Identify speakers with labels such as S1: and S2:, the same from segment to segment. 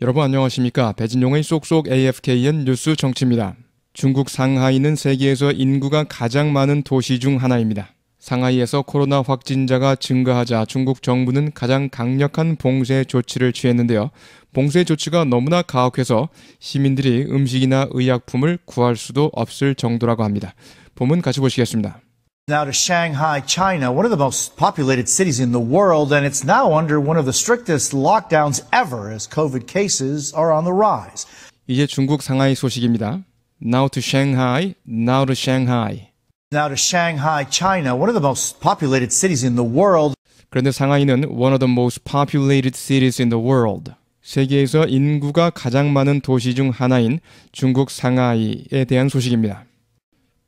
S1: 여러분 안녕하십니까. 배진용의 쏙쏙 AFKN 뉴스 정치입니다. 중국 상하이는 세계에서 인구가 가장 많은 도시 중 하나입니다. 상하이에서 코로나 확진자가 증가하자 중국 정부는 가장 강력한 봉쇄 조치를 취했는데요. 봉쇄 조치가 너무나 가혹해서 시민들이 음식이나 의약품을 구할 수도 없을 정도라고 합니다. 보은 같이 보시겠습니다.
S2: now to Shanghai, China, one of the most populated cities in the world, and it's now under one of the strictest lockdowns ever as COVID cases are on the rise.
S1: 이제 중국 상하이 소식입니다. Now to Shanghai, now to Shanghai. Now to Shanghai, China, one of the most populated cities in the world. 그런데 상하이는 one of the most populated cities in the world. 세계에서 인구가 가장 많은 도시 중 하나인 중국 상하이에 대한 소식입니다.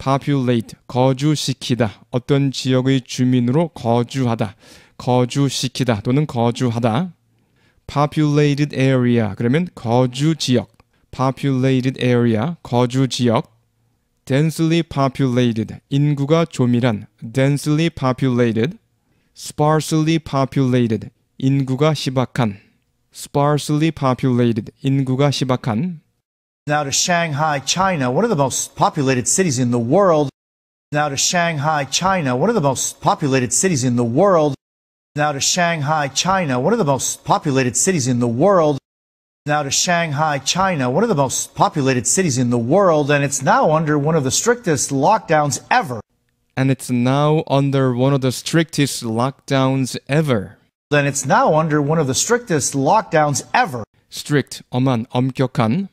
S1: populate 거주시키다 어떤 지역의 주민으로 거주하다 거주시키다 또는 거주하다 populated area 그러면 거주 지역 populated area 거주 지역 densely populated 인구가 조밀한 densely populated sparsely populated 인구가 희박한 sparsely populated 인구가 희박한
S2: Now to Shanghai, China, one of the most populated cities in the world. Now to Shanghai, China, one of the most populated cities in the world. Now to Shanghai, China, one of the most populated cities in the world. Now to Shanghai, China, one of the most populated cities in the world, and it's now under one of the strictest lockdowns ever.
S1: And it's now under one of the strictest lockdowns ever. Then it's now under one of the strictest lockdowns ever. strict, 엄한, 엄격한.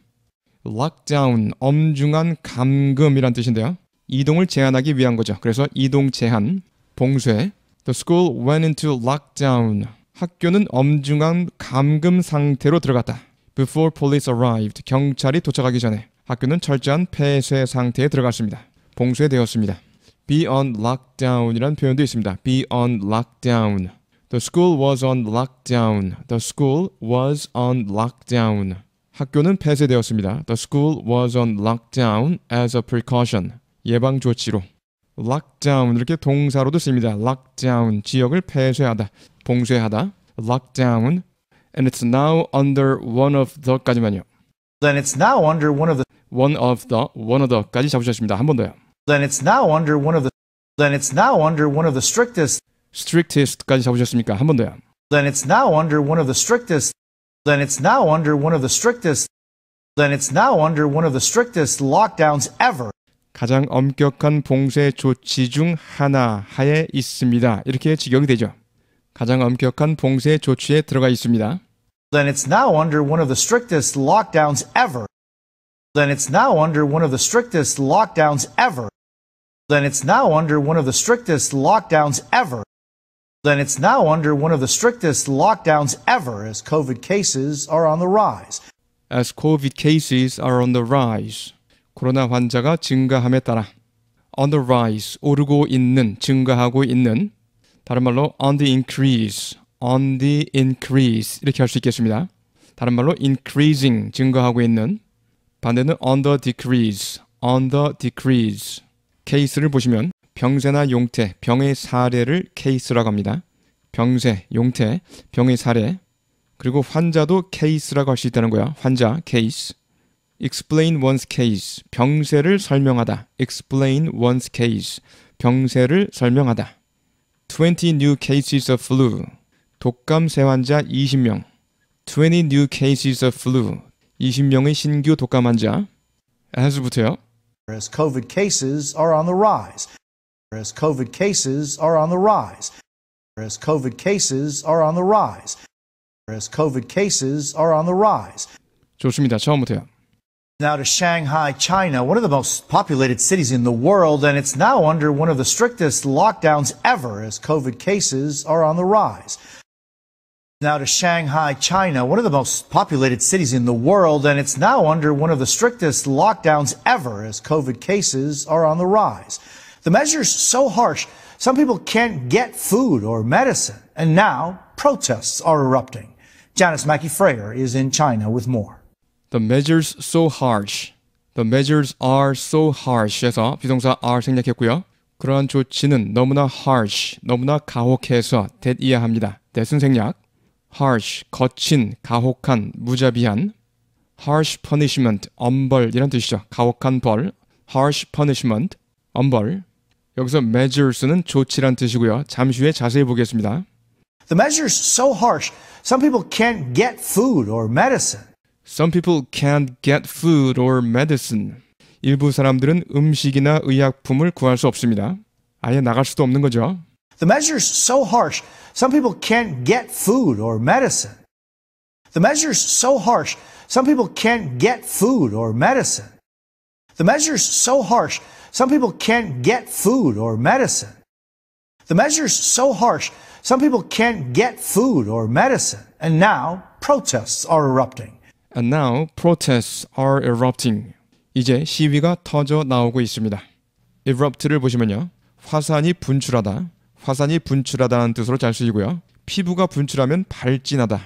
S1: lockdown 엄중한 감금이란 뜻인데요. 이동을 제한하기 위한 거죠. 그래서 이동 제한, 봉쇄. The school went into lockdown. 학교는 엄중한 감금 상태로 들어갔다. Before police arrived. 경찰이 도착하기 전에 학교는 철저한 폐쇄 상태에 들어갔습니다. 봉쇄되었습니다. be on lockdown이란 표현도 있습니다. be on lockdown. The school was on lockdown. The school was on lockdown. 학교는 폐쇄되었습니다. The school was on lockdown as a precaution. 예방 조치로. lockdown 이렇게 동사로도 씁니다. lockdown 지역을 폐쇄하다, 봉쇄하다. lockdown and it's now under one of the까지만요. Then it's now under one of the one of the one of the까지 잡으셨습니다. 한 번 더요. Then it's now under one of the Then it's now under one of the strictest strictest까지 잡으셨습니까? 한 번 더요. Then
S2: it's now under one of the strictest then it's now under one of the strictest then it's now under one of the strictest lockdowns ever.
S1: 가장 엄격한 봉쇄 조치 중 하나 하에 있습니다. 이렇게 직역이 되죠. 가장 엄격한 봉쇄 조치에 들어가 있습니다.
S2: Then it's now under one of the strictest lockdowns ever. Then it's now under one of the strictest lockdowns ever. Then it's now under one of the strictest lockdowns ever. Then it's now under one of the strictest lockdowns ever as COVID cases are on the rise.
S1: As COVID cases are on the rise. 코로나 환자가 증가함에 따라 on the rise 오르고 있는 증가하고 있는 다른 말로 on the increase on the increase 이렇게 할 수 있겠습니다. 다른 말로 increasing 증가하고 있는 반대는 on the decrease on the decrease 케이스를 보시면 병세나 용태, 병의 사례를 케이스라고 합니다. 병세, 용태, 병의 사례, 그리고 환자도 케이스라고 할 수 있다는 거야. 환자, 케이스. explain one's case, 병세를 설명하다. explain one's case, 병세를 설명하다. 20 new cases of flu, 독감세 환자 20명. 20 new cases of flu, 20명의 신규 독감 환자. as 부터요.
S2: As COVID cases are on the rise. as COVID cases are on the rise. As COVID cases are on the rise. As COVID cases are on the rise.
S1: 좋습니다. 처음부터요.
S2: Now to Shanghai, China, one of the most populated cities in the world, and it's now under one of the strictest lockdowns ever as COVID cases are on the rise. Now to Shanghai, China, one of the most populated cities in the world, and it's now under one of the strictest lockdowns ever as COVID cases are on the rise. The measure's so harsh, some people can't get food or medicine. And now, protests
S1: are erupting. Janice Mackey Freyer is in China with more. The measure's so harsh. The measures are so harsh에서 비동사 are 생략했고요. 그러한 조치는 너무나 harsh, 너무나 가혹해서 that 이하합니다. that은 생략. harsh, 거친, 가혹한, 무자비한. harsh punishment, 엄벌이란 뜻이죠. 가혹한 벌. harsh punishment, 엄벌. 여기서 measures는 조치란 뜻이고요. 잠시 후에 자세히 보겠습니다. The measure's so harsh. Some people can't get food or medicine. Some people can't get food or medicine. 일부 사람들은 음식이나 의약품을 구할 수 없습니다. 아예 나갈 수도 없는 거죠. The measure's so harsh. Some people
S2: can't get food or medicine. The is so harsh. Some people can't get food or medicine. The is so harsh. Some people can't get food or medicine. The measure's so harsh, some people can't get food or medicine. And now protests are erupting.
S1: And now protests are erupting. 이제 시위가 터져 나오고 있습니다. erupt를 보시면요. 화산이 분출하다. 화산이 분출하다는 뜻으로 잘 쓰이고요. 피부가 분출하면 발진하다.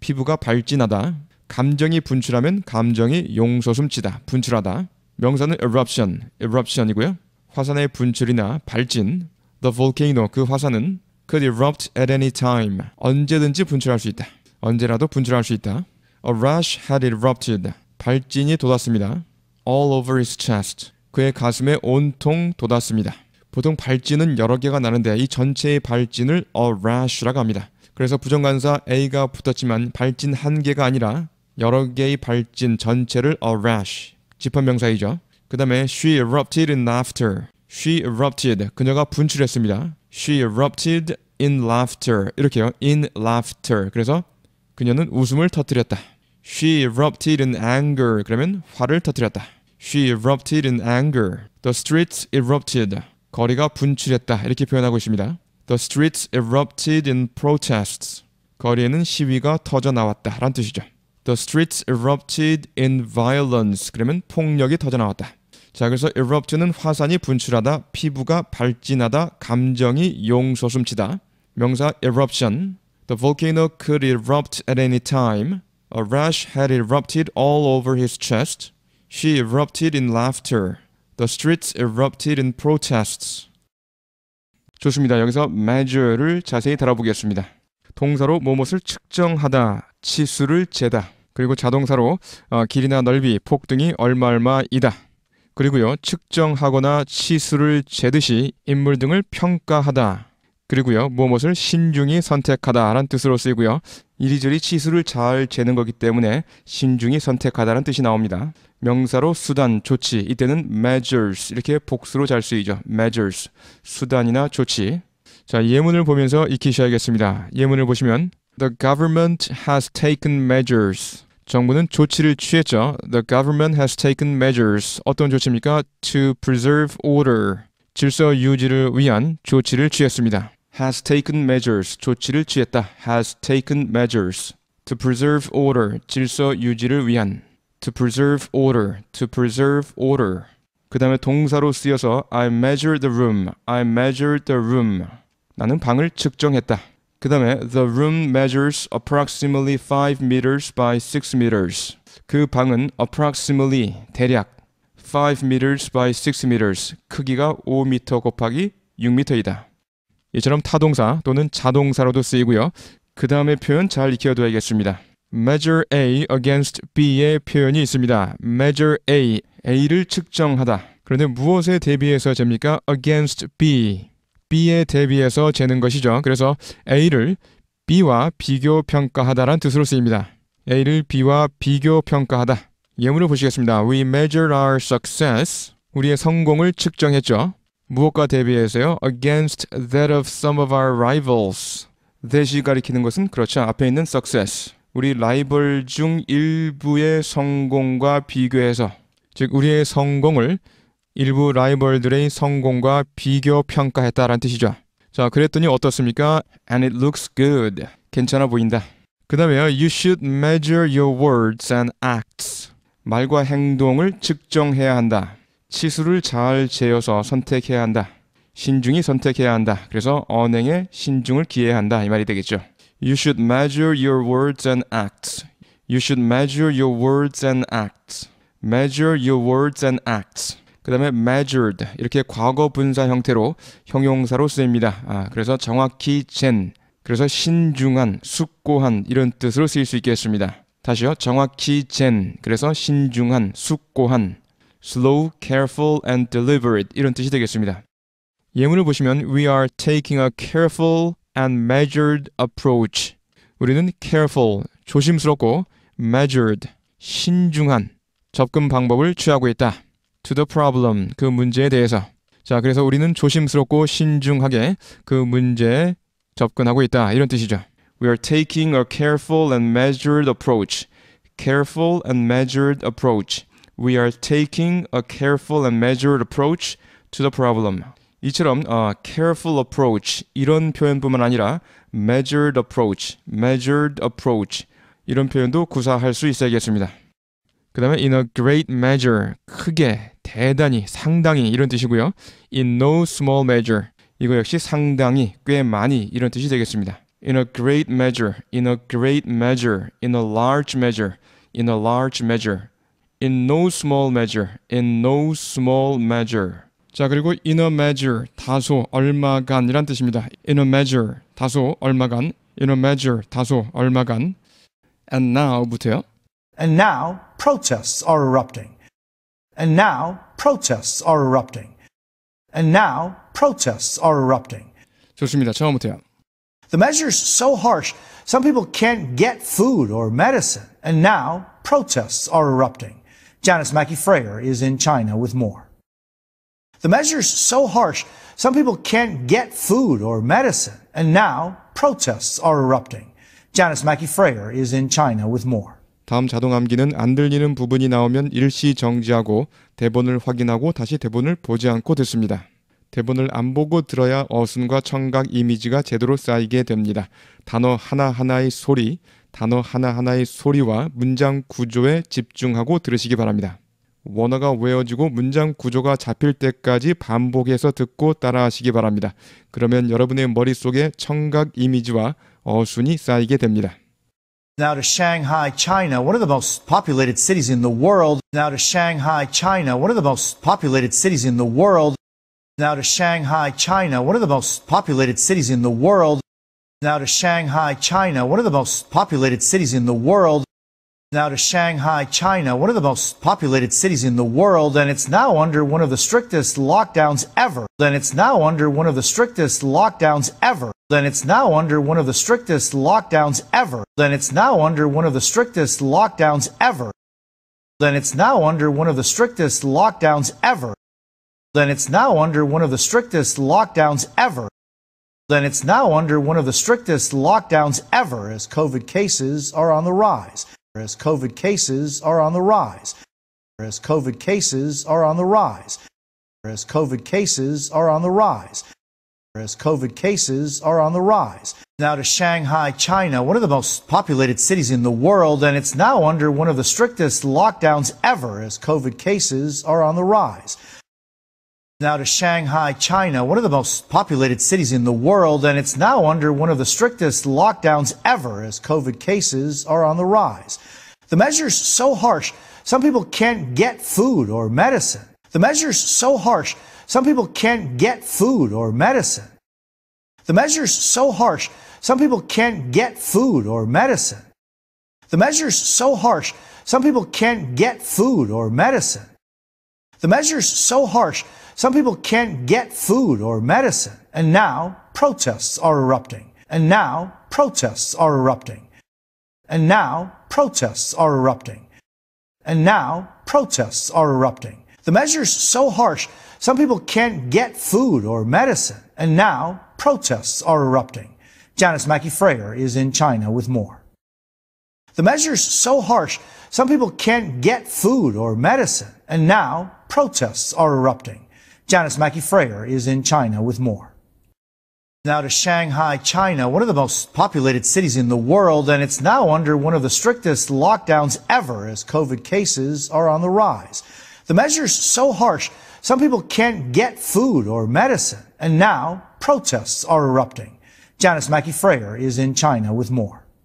S1: 피부가 발진하다. 감정이 분출하면 감정이 용서 숨치다, 분출하다. 명사는 eruption, eruption이고요. 화산의 분출이나 발진. The volcano, 그 화산은 could erupt at any time, 언제든지 분출할 수 있다. 언제라도 분출할 수 있다. A rush had erupted, 발진이 돋았습니다. All over his chest, 그의 가슴에 온통 돋았습니다. 보통 발진은 여러 개가 나는데 이 전체의 발진을 a rush라고 합니다. 그래서 부정관사 a가 붙었지만 발진 한 개가 아니라 여러 개의 발진 전체를 a rush, 집합명사이죠. 그 다음에 she erupted in laughter. she erupted. 그녀가 분출했습니다. she erupted in laughter. 이렇게요. in laughter. 그래서 그녀는 웃음을 터뜨렸다. she erupted in anger. 그러면 화를 터뜨렸다. she erupted in anger. the streets erupted. 거리가 분출했다. 이렇게 표현하고 있습니다. the streets erupted in protests. 거리에는 시위가 터져 나왔다. 라는 뜻이죠. The streets erupted in violence. 그러면 폭력이 터져나왔다. 자, 그래서 erupt는 화산이 분출하다, 피부가 발진하다, 감정이 용솟음치다. 명사 eruption. The volcano could erupt at any time. A rash had erupted all over his chest. She erupted in laughter. The streets erupted in protests. 좋습니다. 여기서 measure를 자세히 다뤄보겠습니다. 동사로 무엇을 측정하다 치수를 재다. 그리고 자동사로 어, 길이나 넓이, 폭 등이 얼마 얼마이다. 그리고요 측정하거나 치수를 재듯이 인물 등을 평가하다. 그리고요 무엇을 신중히 선택하다라는 뜻으로 쓰이고요 이리저리 치수를 잘 재는 거기 때문에 신중히 선택하다라는 뜻이 나옵니다. 명사로 수단, 조치 이때는 measures 이렇게 복수로 잘 쓰이죠. measures 수단이나 조치. 자 예문을 보면서 익히셔야겠습니다. 예문을 보시면 The government has taken measures. 정부는 조치를 취했죠. The government has taken measures. 어떤 조치입니까? To preserve order. 질서 유지를 위한 조치를 취했습니다. has taken measures. 조치를 취했다. has taken measures. to preserve order. 질서 유지를 위한 to preserve order. to preserve order. 그 다음에 동사로 쓰여서 I measured the room. I measured the room. 나는 방을 측정했다. 그 다음에 The room measures approximately 5 meters by 6 meters. 그 방은 approximately 대략 5 meters by 6 meters 크기가 5m 곱하기 6m이다. 이처럼 타동사 또는 자동사로도 쓰이고요. 그 다음에 표현 잘 익혀둬야겠습니다. measure A against B의 표현이 있습니다. measure A, A를 측정하다. 그런데 무엇에 대비해서 됩니까? against B. B에 대비해서 재는 것이죠. 그래서 A를 B와 비교 평가하다란 뜻으로 쓰입니다. A를 B와 비교 평가하다. 예문을 보시겠습니다. We measure our success. 우리의 성공을 측정했죠. 무엇과 대비해서요? Against that of some of our rivals. 대시 가리키는 것은 그렇죠. 앞에 있는 success. 우리 라이벌 중 일부의 성공과 비교해서 즉 우리의 성공을 일부 라이벌들의 성공과 비교 평가했다라는 뜻이죠. 자, 그랬더니 어떻습니까? And it looks good. 괜찮아 보인다. 그 다음에요. You should measure your words and acts. 말과 행동을 측정해야 한다. 치수를 잘 재어서 선택해야 한다. 신중히 선택해야 한다. 그래서 언행에 신중을 기해야 한다. 이 말이 되겠죠. You should measure your words and acts. You should measure your words and acts. Measure your words and acts. 그 다음에 measured 이렇게 과거 분사 형태로 형용사로 쓰입니다. 아, 그래서 정확히 젠 그래서 신중한, 숙고한 이런 뜻으로 쓰일 수 있겠습니다. 다시요. 정확히 젠 그래서 신중한, 숙고한, slow, careful and deliberate 이런 뜻이 되겠습니다. 예문을 보시면 we are taking a careful and measured approach. 우리는 careful, 조심스럽고 measured, 신중한 접근 방법을 취하고 있다. to the problem 그 문제에 대해서 자 그래서 우리는 조심스럽고 신중하게 그 문제에 접근하고 있다 이런 뜻이죠. We are taking a careful and measured approach. Careful and measured approach. We are taking a careful and measured approach to the problem. 이처럼 어, careful approach 이런 표현뿐만 아니라 measured approach, measured approach 이런 표현도 구사할 수 있어야겠습니다. 그 다음에 in a great measure 크게 대단히, 상당히 이런 뜻이고요. In no small measure 이거 역시 상당히, 꽤 많이 이런 뜻이 되겠습니다. In a great measure, in a great measure, in a large measure, in a large measure, in no small measure, in no small measure. 자 그리고 in a measure 다소 얼마간이란 뜻입니다. in a measure 다소 얼마간, in a measure 다소 얼마간. and now부터요.
S2: and now protests are erupting. And now protests are erupting. And now protests are erupting. 좋습니다. 처음부터요. The measure's so harsh, some people can't get food or medicine. And now protests are erupting. Janice Mackey Frayer is in China with more. The measure's so harsh, some people can't get food or medicine. And now protests are erupting. Janice
S1: Mackey Frayer is in China with more. 다음 자동 암기는 안 들리는 부분이 나오면 일시 정지하고 대본을 확인하고 다시 대본을 보지 않고 듣습니다. 대본을 안 보고 들어야 어순과 청각 이미지가 제대로 쌓이게 됩니다. 단어 하나하나의 소리, 단어 하나하나의 소리와 문장 구조에 집중하고 들으시기 바랍니다. 원어가 외워지고 문장 구조가 잡힐 때까지 반복해서 듣고 따라하시기 바랍니다. 그러면 여러분의 머릿속에 청각 이미지와 어순이 쌓이게 됩니다.
S2: now to Shanghai, China, one of the most populated cities in the world. Now to Shanghai, China, one of the most populated cities in the world. Now to Shanghai, China, one of the most populated cities in the world. Now to Shanghai, China, one of the most populated cities in the world now to Shanghai, China, one of the most populated cities in the world, and it's now under one of the strictest lockdowns ever. Then it's now under one of the strictest lockdowns ever. Then it's now under one of the strictest lockdowns ever. Then it's now under one of the strictest lockdowns ever. Then it's now under one of the strictest lockdowns ever. Then it's now under one of the strictest lockdowns ever then it's now under one of the strictest lockdowns ever as COVID cases are on the rise as COVID cases are on the rise. As COVID cases are on the rise. As COVID cases are on the rise. As COVID cases are on the rise. Now to Shanghai, China, one of the most populated cities in the world, and it's now under one of the strictest lockdowns ever as COVID cases are on the rise now to Shanghai, China, one of the most populated cities in the world, and it's now under one of the strictest lockdowns ever as COVID cases are on the rise. The measure's so harsh, some people can't get food or medicine. The measure's so harsh, some people can't get food or medicine. The measure's so harsh, some people can't get food or medicine. The measure's so harsh, some people can't get food or medicine. The measure's so harsh, some people can't get food or medicine, and now protests are erupting. And now protests are erupting. And now protests are erupting. And now protests are erupting. The measure's so harsh, some people can't get food or medicine, and now protests are erupting. Janice Mackey Frayer is in China with more. The measure's so harsh, some people can't get food or medicine, and now protests are erupting. Janice Mackey Frayer is in China with more. Now to Shanghai, China, one of the most populated cities in the world, and it's now under one of the strictest lockdowns ever as COVID cases are on the rise. The measure's so harsh, some people can't get food or medicine, and now protests are erupting. Janice Mackey Frayer is in China with more.